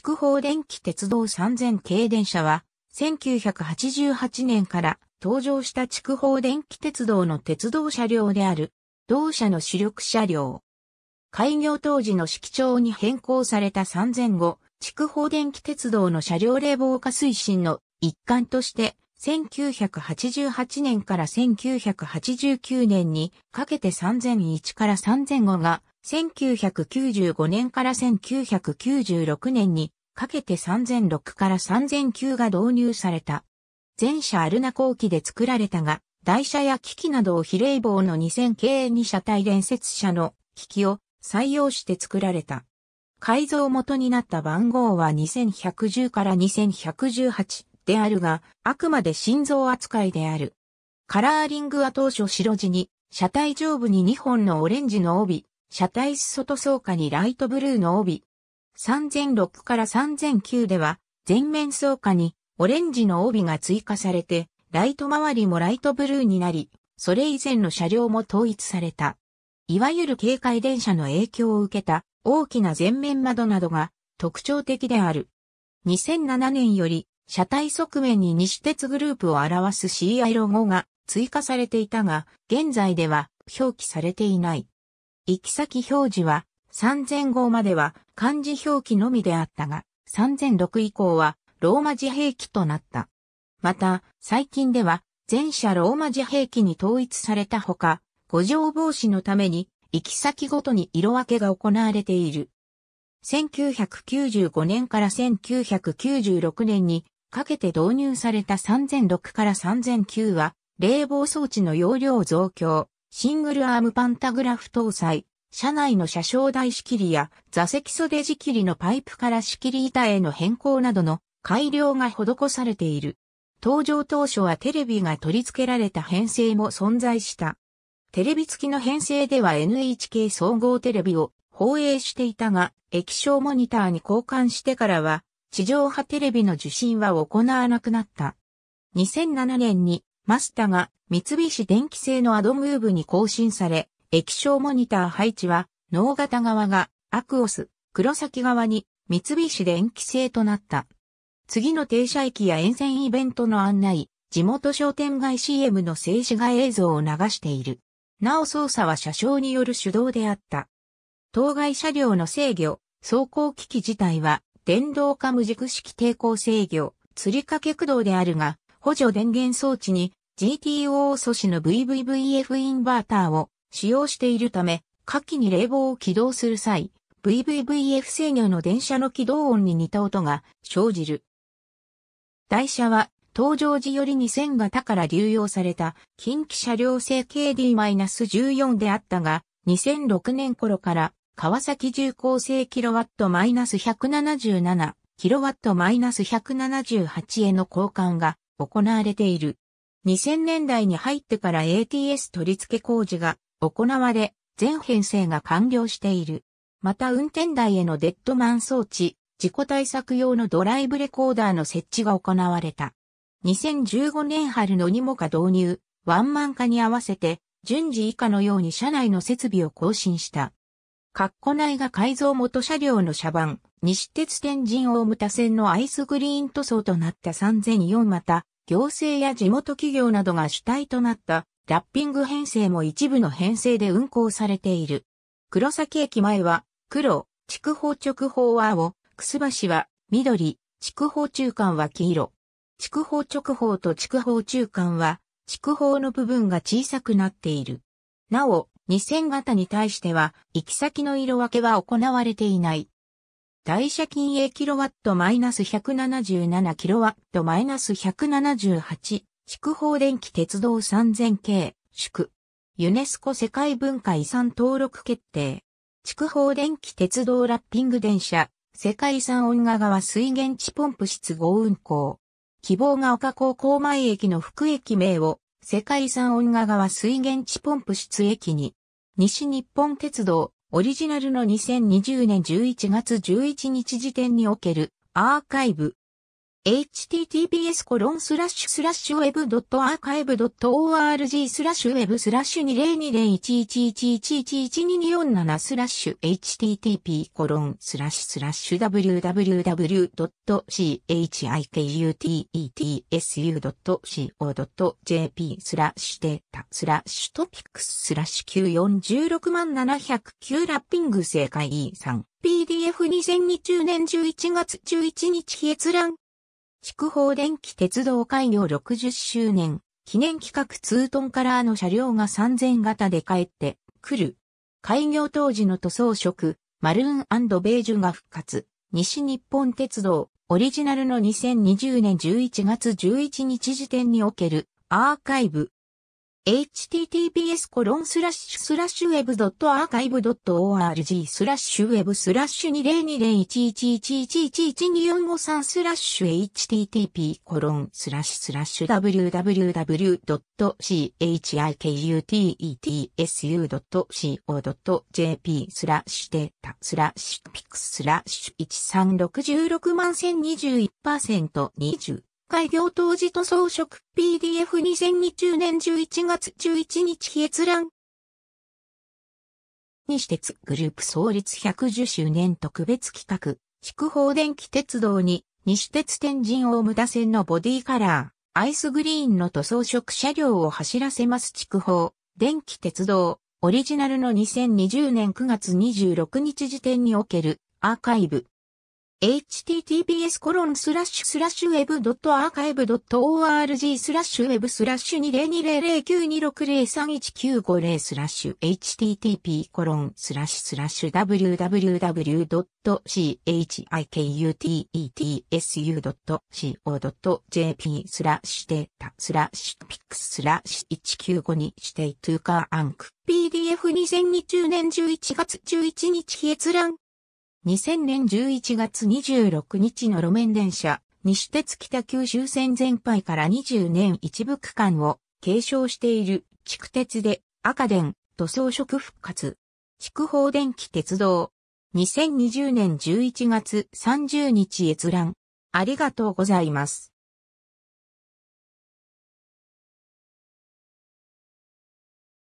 筑豊電気鉄道3000系電車は、1988年から登場した筑豊電気鉄道の鉄道車両である、同社の主力車両。開業当時の色調に変更された3005、筑豊電気鉄道の車両冷房化推進の一環として、1988年から1989年にかけて3001から3005が1995年から1996年にかけて3006から3009が導入された。前者アルナ後期で作られたが、台車や機器などを比例棒の2 0 0 0系2車体連接車の機器を採用して作られた。改造元になった番号は2110から2118であるが、あくまで心臓扱いである。カラーリングは当初白地に、車体上部に2本のオレンジの帯、車体外装下にライトブルーの帯。3006から3009では、前面装下にオレンジの帯が追加されて、ライト周りもライトブルーになり、それ以前の車両も統一された。いわゆる警戒電車の影響を受けた大きな前面窓などが特徴的である。2007年より車体側面に西鉄グループを表す CI ロゴが追加されていたが、現在では表記されていない。行き先表示は3000号までは漢字表記のみであったが、3006以降はローマ字兵器となった。また、最近では全社ローマ字兵器に統一されたほか、五条防止のために行き先ごとに色分けが行われている。1995年から1996年にかけて導入された3006から3009は冷房装置の容量増強、シングルアームパンタグラフ搭載、車内の車掌台仕切りや座席袖仕切りのパイプから仕切り板への変更などの改良が施されている。登場当初はテレビが取り付けられた編成も存在した。テレビ付きの編成では NHK 総合テレビを放映していたが、液晶モニターに交換してからは、地上波テレビの受信は行わなくなった。2007年にマスタが三菱電機製のアドムーブに更新され、液晶モニター配置は、脳型側がアクオス、黒崎側に三菱電機製となった。次の停車駅や沿線イベントの案内、地元商店街 CM の静止画映像を流している。なお操作は車掌による手動であった。当該車両の制御、走行機器自体は電動化無軸式抵抗制御、釣り掛け駆動であるが、補助電源装置に GTO 素子の VVVF インバーターを使用しているため、下記に冷房を起動する際、VVVF 制御の電車の起動音に似た音が生じる。台車は、登場時より0線型から流用された近畿車両製 KD-14 であったが、2006年頃から川崎重工製キロワット177、キロワット178への交換が行われている。2000年代に入ってから ATS 取り付け工事が行われ、全編成が完了している。また運転台へのデッドマン装置、事故対策用のドライブレコーダーの設置が行われた。2015年春のにもか導入、ワンマン化に合わせて、順次以下のように車内の設備を更新した。カッコ内が改造元車両の車番、西鉄天神大牟田線のアイスグリーン塗装となった3004また、行政や地元企業などが主体となったラッピング編成も一部の編成で運行されている。黒崎駅前は黒、筑豊直方は青、楠橋は緑、筑豊中間は黄色。筑豊直方と筑豊中間は筑豊の部分が小さくなっている。なお、2000型に対しては行き先の色分けは行われていない。代謝金 A キロワットマイナス177キロワットマイナス178、筑豊電気鉄道3000系、宿。ユネスコ世界文化遺産登録決定。筑豊電気鉄道ラッピング電車、世界遺産恩賀川水源地ポンプ室合運行。希望が丘高校前駅の副駅名を、世界遺産恩賀川水源地ポンプ室駅に。西日本鉄道、オリジナルの2020年11月11日時点におけるアーカイブ https コロンスラッシュスラッシュウェブド web.archive.org スラッシュウェブスラッシュ20201111111247スラッシュ http コロンスラッシュスラッシュ www.chikutets.co.jp u スラッシュデータスラッシュトピックススラッシュ946709ラッピング正解 E3 PDF2020 年11月11日日閲覧筑豊電気鉄道開業60周年、記念企画ツートンカラーの車両が3000型で帰ってくる。開業当時の塗装色、マルーンベージュが復活。西日本鉄道、オリジナルの2020年11月11日時点におけるアーカイブ、https コロンスラッシュスラッシュウェブドットアーカイブドット org スラッシュウェブスラッシュ20201111111243スラッシュ http コロンスラッシュスラッシュ www.chikutetsu.co.jp スラッシュデータスラッシュピクスラッシュ 136610021%20 開業当時塗装色 PDF2020 年11月11日日閲覧。西鉄グループ創立110周年特別企画、筑豊電気鉄道に西鉄天神大牟田線のボディカラー、アイスグリーンの塗装色車両を走らせます筑豊電気鉄道、オリジナルの2020年9月26日時点におけるアーカイブ。https コロンスラッシュスラッシュウェブドットアーカイブドット org スラッシュウェブスラッシュ2020092603195スラッシュ http コロンスラッシュスラッシュ www.chikutetsu.co.jp スラッシュデータスラッシュピックスラッシュ1952してトゥーカーアンク PDF2020 年11月11日閲覧2000年11月26日の路面電車、西鉄北九州線全廃から20年一部区間を継承している地区鉄で赤電、塗装色復活、筑放電気鉄道、2020年11月30日閲覧。ありがとうございます。